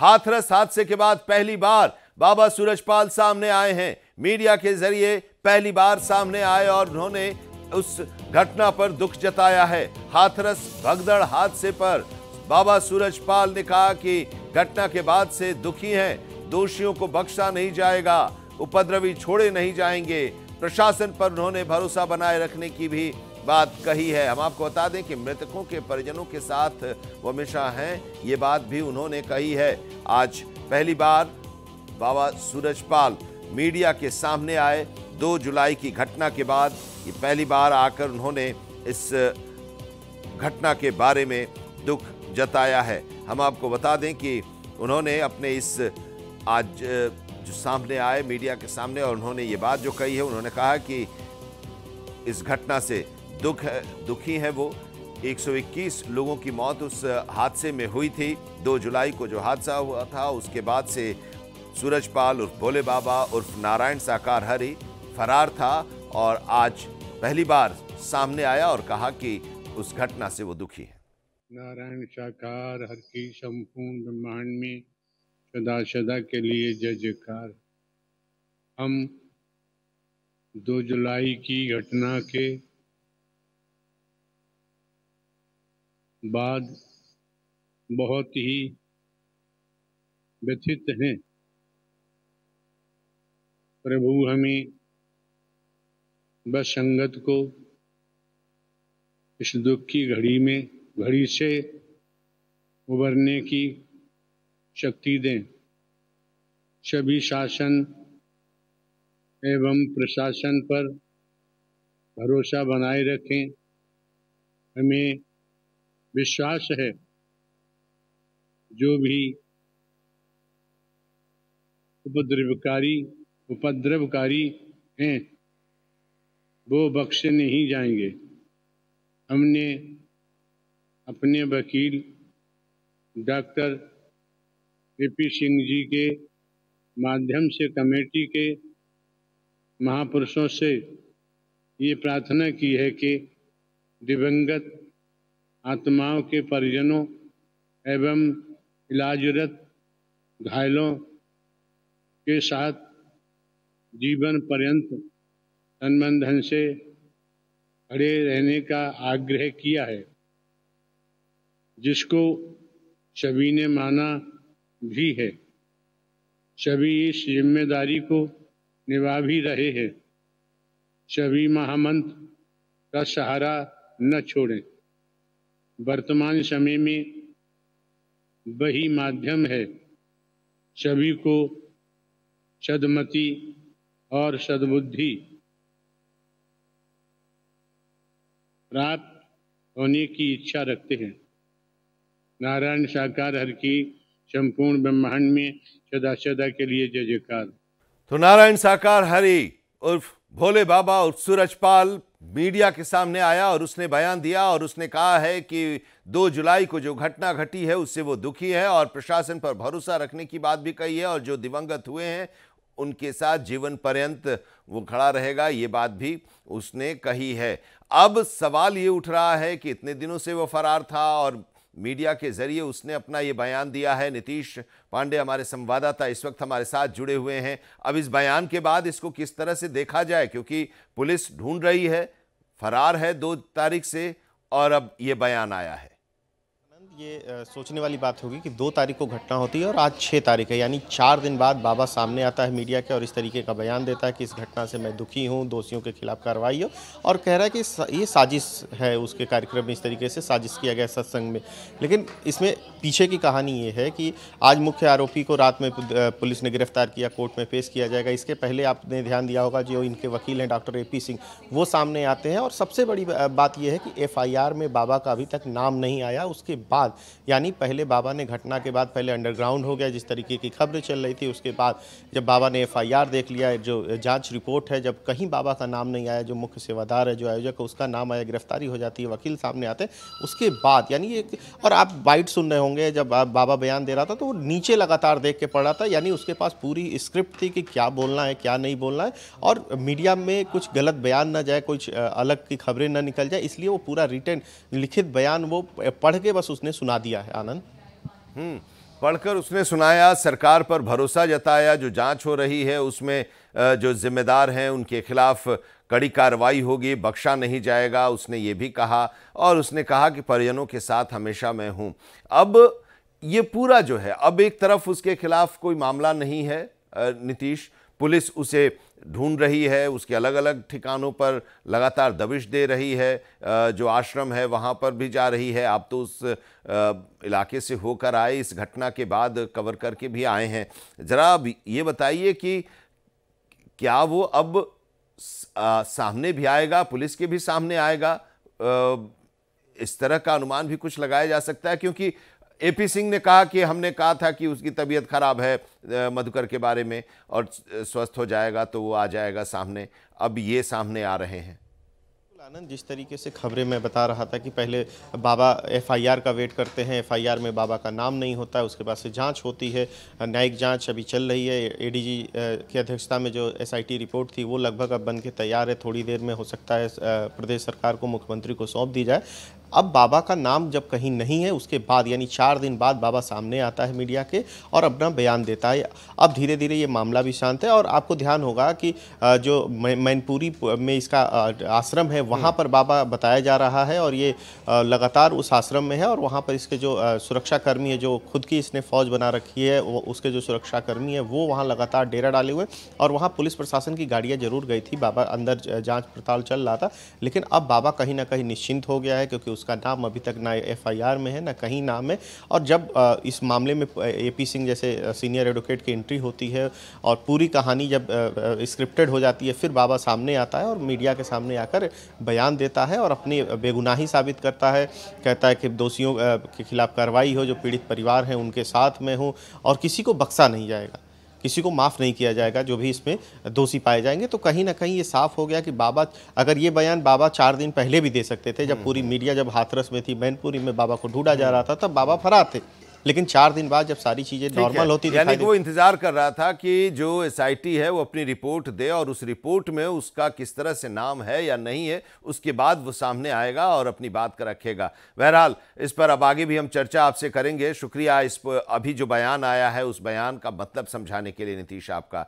हाथरस हादसे के बाद पहली बार बाबा सूरजपाल सामने आए हैं मीडिया के जरिए पहली बार सामने आए और उन्होंने उस घटना पर दुख जताया है हाथरस भगदड़ हादसे पर बाबा सूरजपाल ने कहा कि घटना के बाद से दुखी हैं दोषियों को बख्शा नहीं जाएगा उपद्रवी छोड़े नहीं जाएंगे प्रशासन पर उन्होंने भरोसा बनाए रखने की भी बात कही है हम आपको बता दें कि मृतकों के परिजनों के साथ वो हमेशा हैं ये बात भी उन्होंने कही है आज पहली बार बाबा सूरजपाल मीडिया के सामने आए 2 जुलाई की घटना के बाद ये पहली बार आकर उन्होंने इस घटना के बारे में दुख जताया है हम आपको बता दें कि उन्होंने अपने इस आज जो सामने आए मीडिया के सामने और उन्होंने ये बात जो कही है उन्होंने कहा कि इस घटना से दुख दुखी हैं वो 121 लोगों की मौत उस हादसे में हुई थी 2 जुलाई को जो हादसा हुआ था उसके बाद से सूरजपाल उर्फ भोले बाबा उर्फ नारायण साकार हरि फरार था और आज पहली बार सामने आया और कहा कि उस घटना से वो दुखी है नारायण साकार हर की संपूर्ण ब्रह्मांड में सदा सदा के लिए जय जयकार हम 2 जुलाई की घटना के बाद बहुत ही व्यथित हैं प्रभु हमें बस संगत को इस दुख की घड़ी में घड़ी से उबरने की शक्ति दें सभी शासन एवं प्रशासन पर भरोसा बनाए रखें हमें विश्वास है जो भी उपद्रवकारी उपद्रवकारी हैं वो बख्शे नहीं जाएंगे हमने अपने वकील doctor A P Singh ji के माध्यम से कमेटी के महापुरुषों से ये प्रार्थना की है कि दिवंगत आत्माओं के परिजनों एवं इलाजरत घायलों के साथ जीवन पर्यंत तनबंधन से खड़े रहने का आग्रह किया है जिसको सभी ने माना भी है सभी इस जिम्मेदारी को निभा भी रहे हैं सभी महामंत्र का सहारा न छोड़ें वर्तमान समय में वही माध्यम है सभी को सदमति और सदबुद्धि प्राप्त होने की इच्छा रखते हैं नारायण साकार हर की संपूर्ण ब्रह्मांड में सदा सदा के लिए जय जयकार तो नारायण साकार हरि उर्फ भोले बाबा और सूरजपाल मीडिया के सामने आया और उसने बयान दिया और उसने कहा है कि 2 जुलाई को जो घटना घटी है उससे वो दुखी है और प्रशासन पर भरोसा रखने की बात भी कही है और जो दिवंगत हुए हैं उनके साथ जीवन पर्यंत वो खड़ा रहेगा ये बात भी उसने कही है अब सवाल ये उठ रहा है कि इतने दिनों से वो फरार था और मीडिया के जरिए उसने अपना ये बयान दिया है नीतीश पांडे हमारे संवाददाता इस वक्त हमारे साथ जुड़े हुए हैं अब इस बयान के बाद इसको किस तरह से देखा जाए क्योंकि पुलिस ढूंढ रही है फरार है दो तारीख से और अब ये बयान आया है ये सोचने वाली बात होगी कि दो तारीख को घटना होती है और आज छः तारीख है यानी चार दिन बाद बाबा सामने आता है मीडिया के और इस तरीके का बयान देता है कि इस घटना से मैं दुखी हूँ दोषियों के खिलाफ कार्रवाई हो और कह रहा है कि ये साजिश है उसके कार्यक्रम में इस तरीके से साजिश किया गया सत्संग में लेकिन इसमें पीछे की कहानी ये है कि आज मुख्य आरोपी को रात में पुलिस ने गिरफ्तार किया कोर्ट में पेश किया जाएगा इसके पहले आपने ध्यान दिया होगा जो इनके वकील हैं डॉक्टर ए सिंह वो सामने आते हैं और सबसे बड़ी बात यह है कि एफ में बाबा का अभी तक नाम नहीं आया उसके बाद बाद यानी पहले बाबा ने घटना के बाद पहले अंडरग्राउंड हो गया जिस तरीके की खबरें चल रही थी उसके बाद जब बाबा ने एफआईआर देख लिया जो जांच रिपोर्ट है जब कहीं बाबा का नाम नहीं आया जो मुख्य सेवादार है जो आयोजक है उसका नाम आया गिरफ्तारी हो जाती है वकील सामने आते उसके बाद यानी एक और आप बाइट सुन रहे होंगे जब बाबा बयान दे रहा था तो वो नीचे लगातार देख के पड़ रहा था यानी उसके पास पूरी स्क्रिप्ट थी कि क्या बोलना है क्या नहीं बोलना है और मीडिया में कुछ गलत बयान ना जाए कुछ अलग की खबरें ना निकल जाए इसलिए वो पूरा रिटर्न लिखित बयान वो पढ़ के बस उसने सुना दिया है आनंद हम्म, पढ़कर उसने सुनाया सरकार पर भरोसा जताया जो जांच हो रही है उसमें जो जिम्मेदार हैं उनके खिलाफ कड़ी कार्रवाई होगी बख्शा नहीं जाएगा उसने ये भी कहा और उसने कहा कि परिजनों के साथ हमेशा मैं हूँ अब ये पूरा जो है अब एक तरफ उसके खिलाफ कोई मामला नहीं है नीतीश पुलिस उसे ढूंढ रही है उसके अलग अलग ठिकानों पर लगातार दबिश दे रही है जो आश्रम है वहाँ पर भी जा रही है आप तो उस इलाके से होकर आए इस घटना के बाद कवर करके भी आए हैं ज़रा अब ये बताइए कि क्या वो अब सामने भी आएगा पुलिस के भी सामने आएगा इस तरह का अनुमान भी कुछ लगाया जा सकता है क्योंकि ए पी सिंह ने कहा कि हमने कहा था कि उसकी तबीयत खराब है मधुकर के बारे में और स्वस्थ हो जाएगा तो वो आ जाएगा सामने अब ये सामने आ रहे हैं आनंद जिस तरीके से खबरें मैं बता रहा था कि पहले बाबा एफआईआर का वेट करते हैं एफआईआर में बाबा का नाम नहीं होता है उसके बाद से जांच होती है न्यायिक जांच अभी चल रही है एडीजी की अध्यक्षता में जो एसआईटी रिपोर्ट थी वो लगभग अब बन के तैयार है थोड़ी देर में हो सकता है प्रदेश सरकार को मुख्यमंत्री को सौंप दी जाए अब बाबा का नाम जब कहीं नहीं है उसके बाद यानी चार दिन बाद बाबा सामने आता है मीडिया के और अपना बयान देता है अब धीरे धीरे ये मामला भी शांत है और आपको ध्यान होगा कि जो मैनपुरी में इसका आश्रम है वहाँ हम्म। पर बाबा बताया जा रहा है और ये लगातार उस आश्रम में है और वहाँ पर इसके जो सुरक्षाकर्मी है जो खुद की इसने फौज बना रखी है उसके जो सुरक्षाकर्मी है वो वहाँ लगातार डेरा डाले हुए और वहाँ पुलिस प्रशासन की गाड़ियाँ जरूर गई थी बाबा अंदर जाँच पड़ताल चल रहा था लेकिन अब बाबा कहीं ना कहीं निश्चिंत हो गया है क्योंकि उसका नाम अभी तक ना एफआईआर में है ना कहीं नाम है और जब इस मामले में एपी सिंह जैसे सीनियर एडवोकेट की एंट्री होती है और पूरी कहानी जब स्क्रिप्टेड हो जाती है फिर बाबा सामने आता है और मीडिया के सामने आकर बयान देता है और अपनी बेगुनाही साबित करता है कहता है कि दोषियों के खिलाफ कार्रवाई हो जो पीड़ित परिवार हैं उनके साथ में हूँ और किसी को बक्सा नहीं जाएगा किसी को माफ़ नहीं किया जाएगा जो भी इसमें दोषी पाए जाएंगे तो कहीं ना कहीं ये साफ हो गया कि बाबा अगर ये बयान बाबा चार दिन पहले भी दे सकते थे जब हम्म, पूरी हम्म। मीडिया जब हाथरस में थी मैनपुरी में बाबा को ढूंढा जा रहा था तब बाबा फरार थे लेकिन चार दिन बाद जब सारी चीज़ें नॉर्मल होती यानी वो इंतज़ार कर रहा था कि जो एस है वो अपनी रिपोर्ट दे और उस रिपोर्ट में उसका किस तरह से नाम है या नहीं है उसके बाद वो सामने आएगा और अपनी बात कर रखेगा बहरहाल इस पर अब आगे भी हम चर्चा आपसे करेंगे शुक्रिया इस पर अभी जो बयान आया है उस बयान का मतलब समझाने के लिए नीतीश आपका